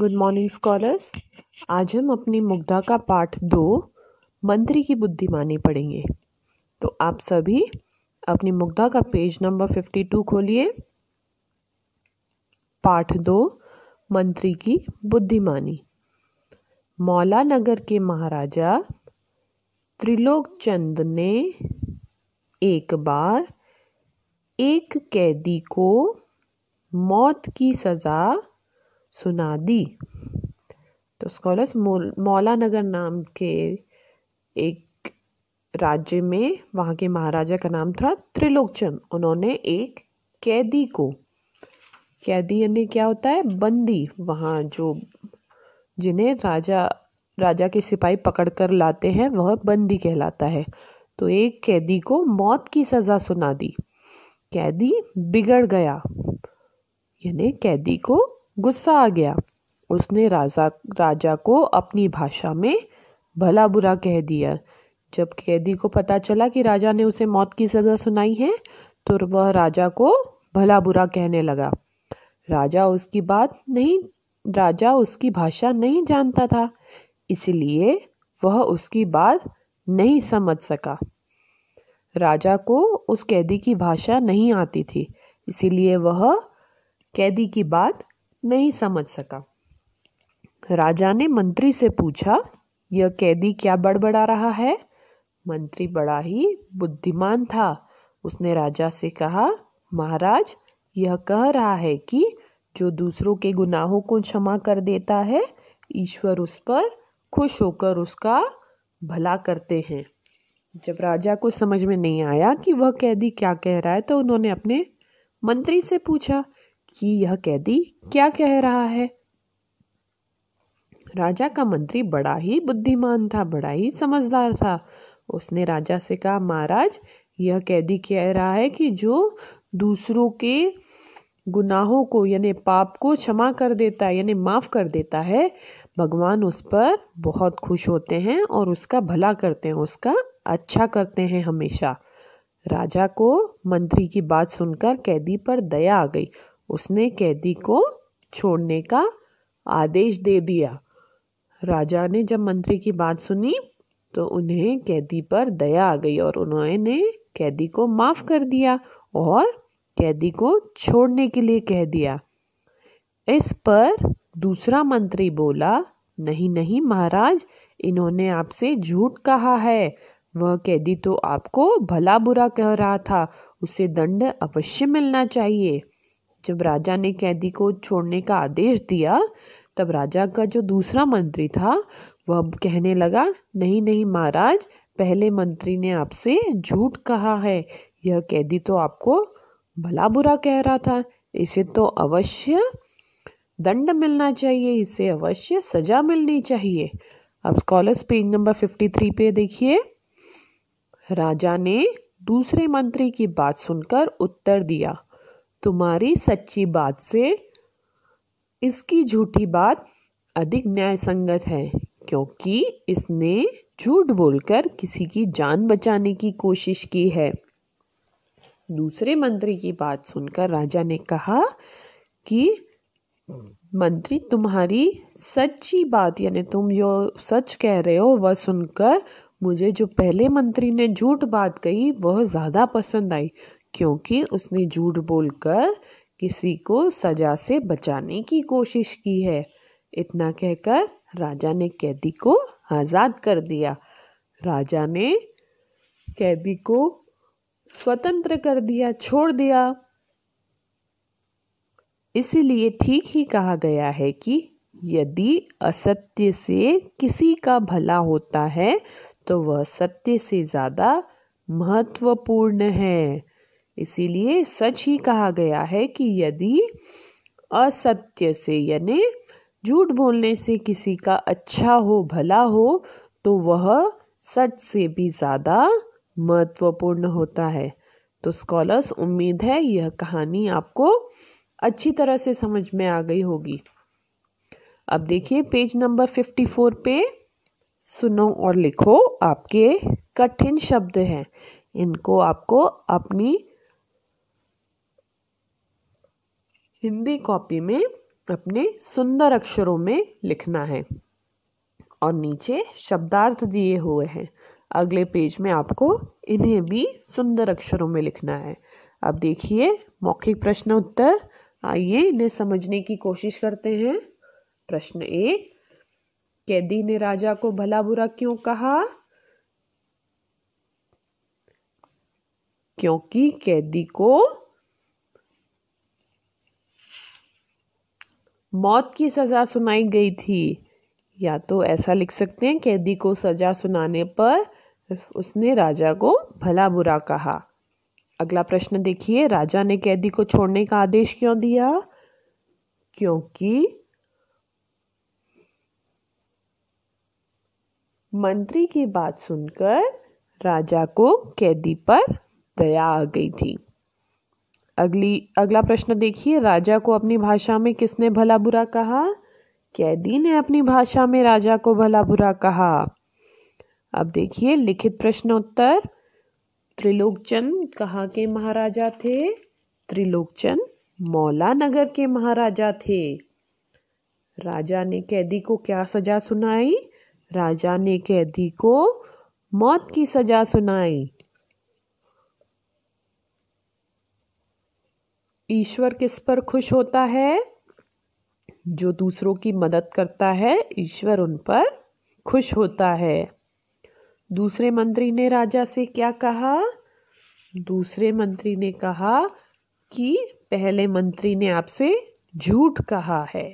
good morning scholars आज हम अपनी मुग्धा का पाठ दो मंत्री की बुद्धिमानी पढ़ेंगे तो आप सभी अपनी मुग्धा का पेज नंबर फिफ्टी टू खोलिए पाठ दो मंत्री की बुद्धिमानी मौला नगर के महाराजा त्रिलोक चंद ने एक बार एक कैदी को मौत की सज़ा सुना दी तो स्कॉलर्स मौलानगर नाम के एक राज्य में वहाँ के महाराजा का नाम था त्रिलोकचंद उन्होंने एक कैदी को कैदी यानी क्या होता है बंदी वहाँ जो जिन्हें राजा राजा के सिपाही पकड़ कर लाते हैं वह बंदी कहलाता है तो एक कैदी को मौत की सज़ा सुना दी कैदी बिगड़ गया यानी कैदी को गुस्सा आ गया उसने राजा राजा को अपनी भाषा में भला बुरा कह दिया जब कैदी को पता चला कि राजा ने उसे मौत की सज़ा सुनाई है तो वह राजा को भला बुरा कहने लगा राजा उसकी बात नहीं राजा उसकी भाषा नहीं जानता था इसलिए वह उसकी बात नहीं समझ सका राजा को उस कैदी की भाषा नहीं आती थी इसीलिए वह कैदी की बात नहीं समझ सका राजा ने मंत्री से पूछा यह कैदी क्या बड़बड़ा रहा है मंत्री बड़ा ही बुद्धिमान था उसने राजा से कहा महाराज यह कह रहा है कि जो दूसरों के गुनाहों को क्षमा कर देता है ईश्वर उस पर खुश होकर उसका भला करते हैं जब राजा को समझ में नहीं आया कि वह कैदी क्या कह रहा है तो उन्होंने अपने मंत्री से पूछा कि यह कैदी क्या कह रहा है राजा का मंत्री बड़ा ही बुद्धिमान था बड़ा ही समझदार था उसने राजा से कहा महाराज यह कैदी कह रहा है कि जो दूसरों के गुनाहों को यानी पाप को क्षमा कर देता है यानी माफ़ कर देता है भगवान उस पर बहुत खुश होते हैं और उसका भला करते हैं उसका अच्छा करते हैं हमेशा राजा को मंत्री की बात सुनकर कैदी पर दया आ गई उसने कैदी को छोड़ने का आदेश दे दिया राजा ने जब मंत्री की बात सुनी तो उन्हें कैदी पर दया आ गई और उन्होंने कैदी को माफ़ कर दिया और कैदी को छोड़ने के लिए कह दिया इस पर दूसरा मंत्री बोला नहीं नहीं महाराज इन्होंने आपसे झूठ कहा है वह कैदी तो आपको भला बुरा कह रहा था उसे दंड अवश्य मिलना चाहिए जब राजा ने कैदी को छोड़ने का आदेश दिया तब राजा का जो दूसरा मंत्री था वह कहने लगा नहीं नहीं महाराज पहले मंत्री ने आपसे झूठ कहा है यह कैदी तो आपको भला बुरा कह रहा था इसे तो अवश्य दंड मिलना चाहिए इसे अवश्य सजा मिलनी चाहिए अब scholars page number fifty three पे देखिए राजा ने दूसरे मंत्री की बात सुनकर उत्तर दिया तुम्हारी सच्ची बात से इसकी झूठी बात अधिक न्यायसंगत है क्योंकि इसने झूठ बोलकर किसी की जान बचाने की कोशिश की है दूसरे मंत्री की बात सुनकर राजा ने कहा कि मंत्री तुम्हारी सच्ची बात यानी तुम जो सच कह रहे हो वह सुनकर मुझे जो पहले मंत्री ने झूठ बात कही वह ज़्यादा पसंद आई क्योंकि उसने झूठ बोलकर किसी को सजा से बचाने की कोशिश की है इतना कहकर राजा ने कैदी को आज़ाद कर दिया राजा ने कैदी को स्वतंत्र कर दिया छोड़ दिया इसलिए ठीक ही कहा गया है कि यदि असत्य से किसी का भला होता है तो वह सत्य से ज़्यादा महत्वपूर्ण है इसीलिए सच ही कहा गया है कि यदि असत्य से यानी झूठ बोलने से किसी का अच्छा हो भला हो तो वह सच से भी ज़्यादा महत्वपूर्ण होता है तो स्कॉलर्स उम्मीद है यह कहानी आपको अच्छी तरह से समझ में आ गई होगी अब देखिए पेज नंबर फिफ्टी फोर पे सुनो और लिखो आपके कठिन शब्द हैं इनको आपको अपनी हिंदी कॉपी में अपने सुंदर अक्षरों में लिखना है और नीचे शब्दार्थ दिए हुए हैं अगले पेज में आपको इन्हें भी सुंदर अक्षरों में लिखना है अब देखिए मौखिक प्रश्न उत्तर आइए इन्हें समझने की कोशिश करते हैं प्रश्न एक कैदी ने राजा को भला बुरा क्यों कहा क्योंकि कैदी को मौत की सज़ा सुनाई गई थी या तो ऐसा लिख सकते हैं कैदी को सज़ा सुनाने पर उसने राजा को भला बुरा कहा अगला प्रश्न देखिए राजा ने कैदी को छोड़ने का आदेश क्यों दिया क्योंकि मंत्री की बात सुनकर राजा को कैदी पर दया आ गई थी अगली अगला प्रश्न देखिए राजा को अपनी भाषा में किसने भला बुरा कहा कैदी ने अपनी भाषा में राजा को भला बुरा कहा अब देखिए लिखित प्रश्नोत्तर त्रिलोकचंद कहाँ के महाराजा थे त्रिलोकचंद मौला नगर के महाराजा थे राजा ने कैदी को क्या सजा सुनाई राजा ने कैदी को मौत की सजा सुनाई ईश्वर किस पर खुश होता है जो दूसरों की मदद करता है ईश्वर उन पर खुश होता है दूसरे मंत्री ने राजा से क्या कहा दूसरे मंत्री ने कहा कि पहले मंत्री ने आपसे झूठ कहा है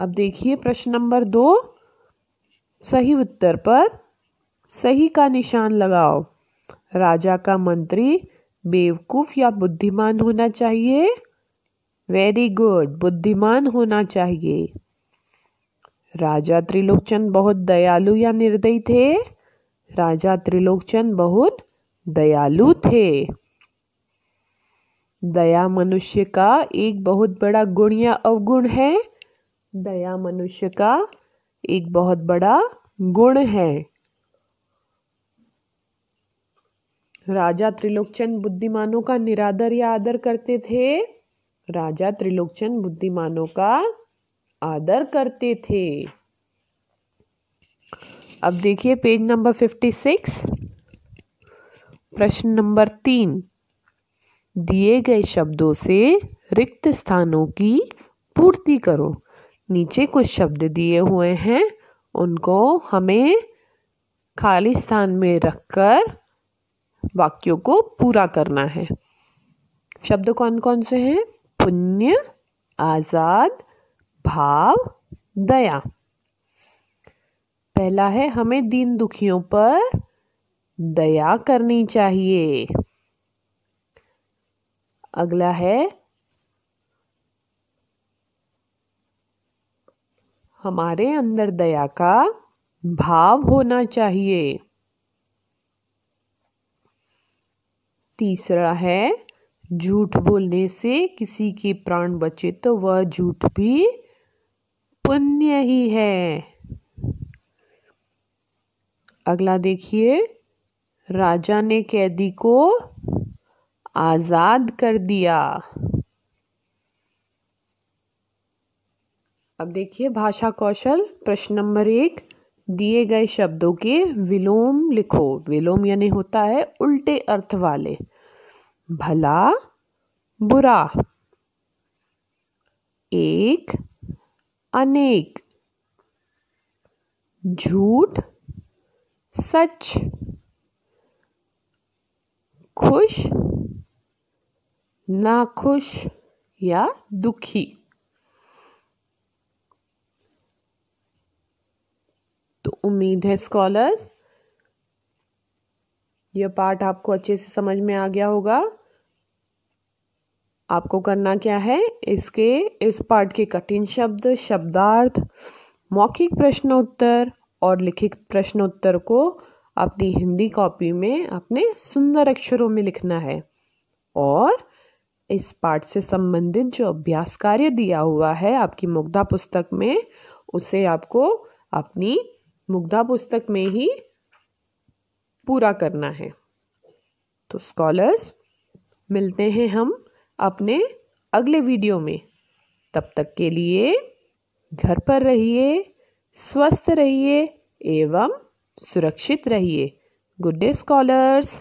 अब देखिए प्रश्न नंबर दो सही उत्तर पर सही का निशान लगाओ राजा का मंत्री बेवकूफ़ या बुद्धिमान होना चाहिए वेरी गुड बुद्धिमान होना चाहिए राजा त्रिलोकचंद बहुत दयालु या निर्दयी थे राजा त्रिलोकचंद बहुत दयालु थे दया मनुष्य का एक बहुत बड़ा गुण या अवगुण है दया मनुष्य का एक बहुत बड़ा गुण है राजा त्रिलोकचंद बुद्धिमानों का निरादर या आदर करते थे राजा त्रिलोकचंद बुद्धिमानों का आदर करते थे अब देखिए पेज नंबर फिफ्टी सिक्स प्रश्न नंबर तीन दिए गए शब्दों से रिक्त स्थानों की पूर्ति करो नीचे कुछ शब्द दिए हुए हैं उनको हमें खाली स्थान में रखकर वाक्यों को पूरा करना है शब्द कौन कौन से हैं पुण्य आज़ाद भाव दया पहला है हमें दीन दुखियों पर दया करनी चाहिए अगला है हमारे अंदर दया का भाव होना चाहिए तीसरा है झूठ बोलने से किसी के प्राण बचे तो वह झूठ भी पुण्य ही है अगला देखिए राजा ने कैदी को आजाद कर दिया अब देखिए भाषा कौशल प्रश्न नंबर एक दिए गए शब्दों के विलोम लिखो विलोम यानी होता है उल्टे अर्थ वाले भला बुरा एक अनेक झूठ सच खुश नाखुश या दुखी तो उम्मीद है स्कॉलर्स यह पार्ट आपको अच्छे से समझ में आ गया होगा आपको करना क्या है इसके इस पार्ट के कठिन शब्द शब्दार्थ मौखिक प्रश्नोत्तर और लिखित प्रश्नोत्तर को अपनी हिंदी कॉपी में अपने सुंदर अक्षरों में लिखना है और इस पाठ से संबंधित जो अभ्यास कार्य दिया हुआ है आपकी मुग्धा पुस्तक में उसे आपको अपनी मुग्धा पुस्तक में ही पूरा करना है तो स्कॉलर्स मिलते हैं हम अपने अगले वीडियो में तब तक के लिए घर पर रहिए स्वस्थ रहिए एवं सुरक्षित रहिए गुड डे स्कॉलर्स